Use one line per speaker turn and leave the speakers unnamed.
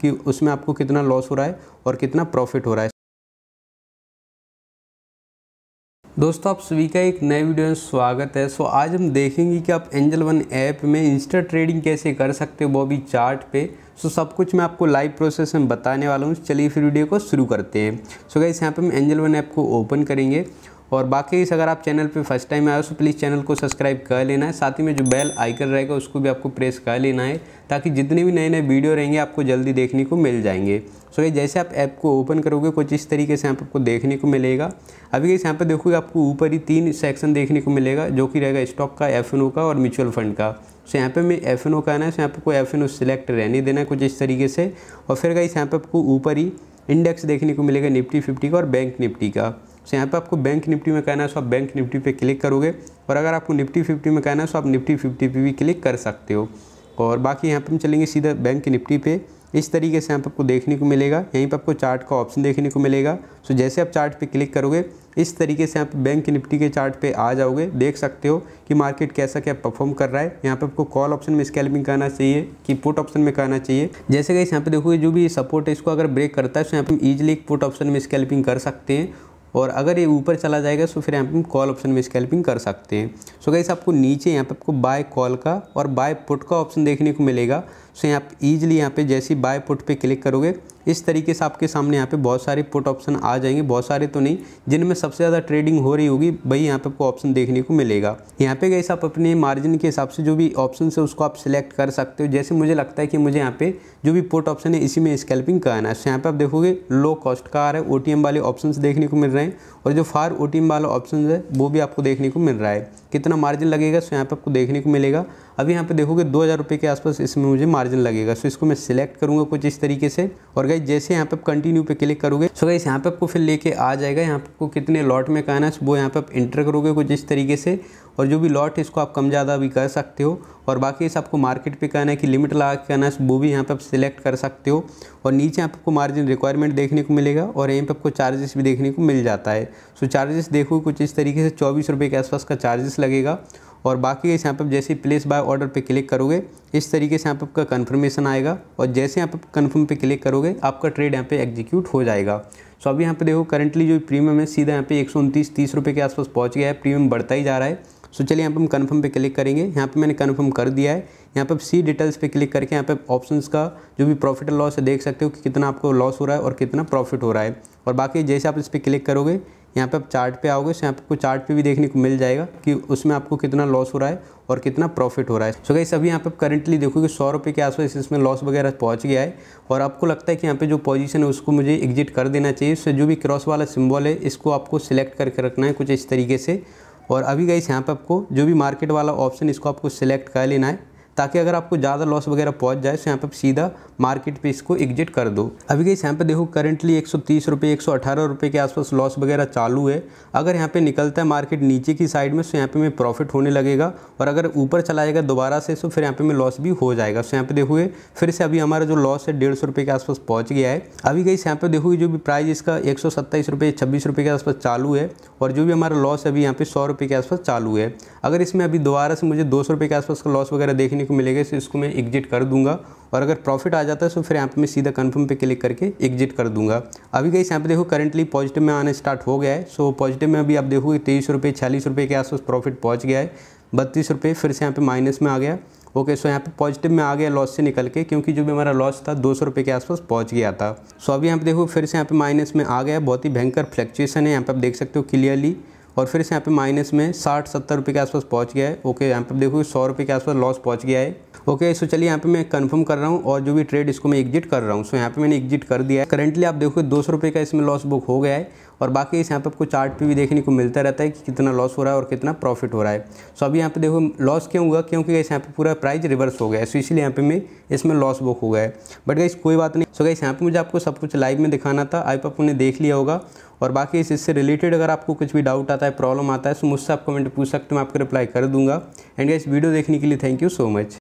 कि उसमें आपको कितना लॉस हो रहा है और कितना प्रॉफिट हो रहा है दोस्तों आप सभी का एक नए वीडियो में स्वागत है सो आज हम देखेंगे कि आप एंजल वन ऐप में इंस्टा ट्रेडिंग कैसे कर सकते हो वो भी चार्ट पे सो सब कुछ मैं आपको लाइव प्रोसेस में बताने वाला हूँ चलिए फिर वीडियो को शुरू करते हैं सो गाइस यहाँ पे हम एंजल वन ऐप को ओपन करेंगे और बाकी इस अगर आप चैनल पे फर्स्ट टाइम आए हो तो प्लीज़ चैनल को सब्सक्राइब कर लेना है साथ ही में जो बेल आइकन रहेगा उसको भी आपको प्रेस कर लेना है ताकि जितने भी नए नए वीडियो रहेंगे आपको जल्दी देखने को मिल जाएंगे सो ये जैसे आप ऐप को ओपन करोगे कुछ इस तरीके से आपको देखने को मिलेगा अभी इस यहाँ पर देखोगे आपको ऊपर ही तीन सेक्शन देखने को मिलेगा जो कि रहेगा स्टॉक का एफ का और म्यूचुअल फंड का सो यहाँ पे मैं एफ का आना है सो यहाँ पर कोई एफ सिलेक्ट रहने देना है कुछ इस तरीके से और फिर गई यहाँ पर आपको ऊपर ही इंडेक्स देखने को मिलेगा निफ्टी फिफ्टी का और बैंक निफ्टी का सो यहाँ पे आपको बैंक निफ्टी में कहना है सो आप बैंक निफ्टी पे क्लिक करोगे और अगर आपको निफ्टी फिफ्टी में कहना है सो आप निफ्टी फिफ्टी पे भी क्लिक कर सकते हो और बाकी यहाँ पे हम चलेंगे सीधा बैंक निफ्टी पे इस तरीके से यहाँ पर आपको देखने को मिलेगा यहीं पर आपको चार्ट का ऑप्शन देखने को मिलेगा सो जैसे आप चार्ट पे क्लिक करोगे इस तरीके से आप बैंक निफ्टी के चार्ट पे आ जाओगे देख सकते हो कि मार्केट कैसा क्या परफॉर्म कर रहा है यहाँ पे आपको कॉल ऑप्शन में स्कैल्पिंग करना चाहिए कि पुट ऑप्शन में करना चाहिए जैसे कि यहाँ पे देखोगे जो भी सपोर्ट है इसको अगर ब्रेक करता है तो यहाँ पर ईजिली पुट ऑप्शन में स्कैल्पिंग कर सकते हैं और अगर ये ऊपर चला जाएगा तो फिर यहाँ पर हम कॉल ऑप्शन में स्कैल्पिंग कर सकते हैं सो so गाइस आपको नीचे यहाँ पर आपको बाय कॉल का और बाय पुट का ऑप्शन देखने को मिलेगा से आप ईजिली यहाँ पे जैसे बाय पुट पे क्लिक करोगे इस तरीके से आपके सामने यहाँ पे बहुत सारे पुट ऑप्शन आ जाएंगे बहुत सारे तो नहीं जिनमें सबसे ज़्यादा ट्रेडिंग हो रही होगी वही यहाँ पे आपको ऑप्शन देखने को मिलेगा यहाँ पे गैस आप अपने मार्जिन के हिसाब से जो भी ऑप्शन है उसको आप सिलेक्ट कर सकते हो जैसे मुझे लगता है कि मुझे यहाँ पे जो भी पुट ऑप्शन है इसी में स्कैल्पिंग करना है यहाँ पर आप देखोगे लो कॉस्ट का आ रहा है ओ वाले ऑप्शन देखने को मिल रहे हैं और जो फार ओ वाला ऑप्शन है वो भी आपको देखने को मिल रहा है कितना मार्जिन लगेगा सो यहाँ पर आपको देखने को मिलेगा अभी यहाँ पे देखोगे दो हज़ार रुपये के आसपास इसमें मुझे मार्जिन लगेगा सो इसको मैं सिलेक्ट करूँगा कुछ इस तरीके से और गई जैसे यहाँ पे आप कंटिन्यू पे क्लिक करोगे सो गई यहाँ पे आपको फिर लेके आ जाएगा यहाँ पे आपको कितने लॉट में कहना है वो यहाँ पे आप इंटर करोगे कुछ इस तरीके से और जो भी लॉट है इसको आप कम ज़्यादा भी कर सकते हो और बाकी इस आपको मार्केट पर कहना है कि लिमिट लगा के कहना है वो भी यहाँ पर आप सिलेक्ट कर सकते हो और नीचे यहाँ आपको मार्जिन रिक्वायरमेंट देखने को मिलेगा और यहीं पर आपको चार्जेस भी देखने को मिल जाता है सो चार्जेस देखोगे कुछ इस तरीके से चौबीस रुपये के आसपास का चार्जेस लगेगा और बाकी इस यहाँ पर जैसे प्लेस बाय ऑर्डर पे क्लिक करोगे इस तरीके से यहाँ पर आपका कन्फर्मेशन आएगा और जैसे यहाँ पर कन्फर्म पे क्लिक करोगे आपका ट्रेड यहाँ पे एग्जीक्यूट हो जाएगा सो अभी यहाँ पे देखो करंटली जो प्रीमियम है सीधा यहाँ पे एक सौ उनतीस तीस रुपये के आसपास पहुँच गया है प्रीमियम बढ़ता ही जा रहा है सो चलिए यहाँ पर हम कन्फर्म पर क्लिक करेंगे यहाँ पर मैंने कन्फर्म कर दिया है यहाँ पर सी डिटेल्स पे क्लिक करके यहाँ पे ऑप्शंस का जो भी प्रॉफिट एंड लॉस है देख सकते हो कि कितना आपको लॉस हो रहा है और कितना प्रॉफिट हो रहा है और बाकी जैसे आप इस पर क्लिक करोगे यहाँ पे आप चार्ट पे आओगे तो यहाँ पे आपको चार्ट पे भी देखने को मिल जाएगा कि उसमें आपको कितना लॉस हो रहा है और कितना प्रॉफिट हो रहा है सो गई सभी यहाँ पे करंटली देखो कि सौ रुपये के आसपास इसमें लॉस वगैरह पहुँच गया है और आपको लगता है कि यहाँ पे जो पोजीशन है उसको मुझे एग्जिट कर देना चाहिए उससे जो भी क्रॉस वाला सिम्बॉल है इसको आपको सिलेक्ट करके रखना है कुछ इस तरीके से और अभी इस यहाँ पर आपको जो भी मार्केट वाला ऑप्शन इसको आपको सिलेक्ट कर लेना है ताकि अगर आपको ज़्यादा लॉस वगैरह पहुंच जाए तो यहाँ पर सीधा मार्केट पे इसको एग्जिट कर दो अभी गई यहाँ पे देखो करेंटली एक सौ तीस रुपये एक सौ रुपये के आसपास लॉस वगैरह चालू है अगर यहाँ पे निकलता है मार्केट नीचे की साइड में तो यहाँ पे मैं प्रॉफिट होने लगेगा और अगर ऊपर चलाएगा दोबारा से तो फिर यहाँ पे मैं लॉस भी हो जाएगा तो यहाँ पे देखोगे फिर से अभी हमारा जो लॉस है डेढ़ सौ रुपये के आसपास पहुँच गया है अभी गई यहाँ पे देखोगे जो भी प्राइस इसका एक सौ सत्ताईस रुपये छब्बीस रुपये के आसपास चालू है और जो भी हमारा लॉस अभी यहाँ पे सौ रुपये के आसपास चालू है अगर इसमें अभी दोबारा से मुझे दो सौ रुपये के आसपास का लॉस वगैरह देखने को मिलेगा इसे इसको मैं एग्जिट कर दूंगा और अगर प्रॉफिट आ जाता है तो फिर यहाँ पे मैं सीधा कंफर्म पे क्लिक करके एग्जिट कर दूंगा अभी कहीं यहाँ पे देखो करंटली पॉजिटिव में आना स्टार्ट हो गया है सो पॉजिटिव में अभी आप देखोगे तेईस रुपये छियालीस रुपये के आसपास प्रॉफिट पहुँच गया है बत्तीस रुपये फिर से यहाँ पे माइनस में आ गया ओके सो यहाँ पे पॉजिटिव में आ गया लॉस से निकल के क्योंकि जो भी हमारा लॉस था दो सौ रुपये के आसपास पहुँच गया था सो अभी यहाँ पे देखो फिर से यहाँ पे माइनस में आ गया बहुत ही भयंकर फ्लैक्चुएसन है यहाँ पे आप देख सकते हो क्लियरली और फिर से यहाँ पे माइनस में साठ सत्तर रुपये के आसपास पहुँच गया है ओके यहाँ पे देखो सौ रुपये के आसपास लॉस पहुँच गया है ओके सो चलिए यहाँ पे मैं कंफर्म कर रहा हूँ और जो भी ट्रेड इसको मैं एग्जिट कर रहा हूँ सो यहाँ पे मैंने एग्जिट कर दिया है करंटली आप देखो दो सौ रुपये का इसमें लॉस बुक हो गया है और बाकी इस यहाँ पे आपको चार्ट पे भी देखने को मिलता रहता है कि कितना लॉस हो रहा है और कितना प्रॉफिट हो रहा है सो अभी यहाँ पे देखो लॉस क्यों हुआ क्योंकि इस यहाँ पे पूरा प्राइस रिवर्स हो गया है सो इसलिए यहाँ पे मैं इसमें लॉस बुक हो गया है बट गई कोई बात नहीं सो गई यहाँ पे मुझे आपको सब कुछ लाइव में दिखाना था आई पे आपने देख लिया होगा और बाकी इस इससे रिलेटेड अगर आपको कुछ भी डाउट आता है प्रॉब्लम आता है तो मुझसे आप कमेंट पूछ सकते हो मैं आपको रिप्लाई कर दूंगा एंड गाइस वीडियो देखने के लिए थैंक यू सो मच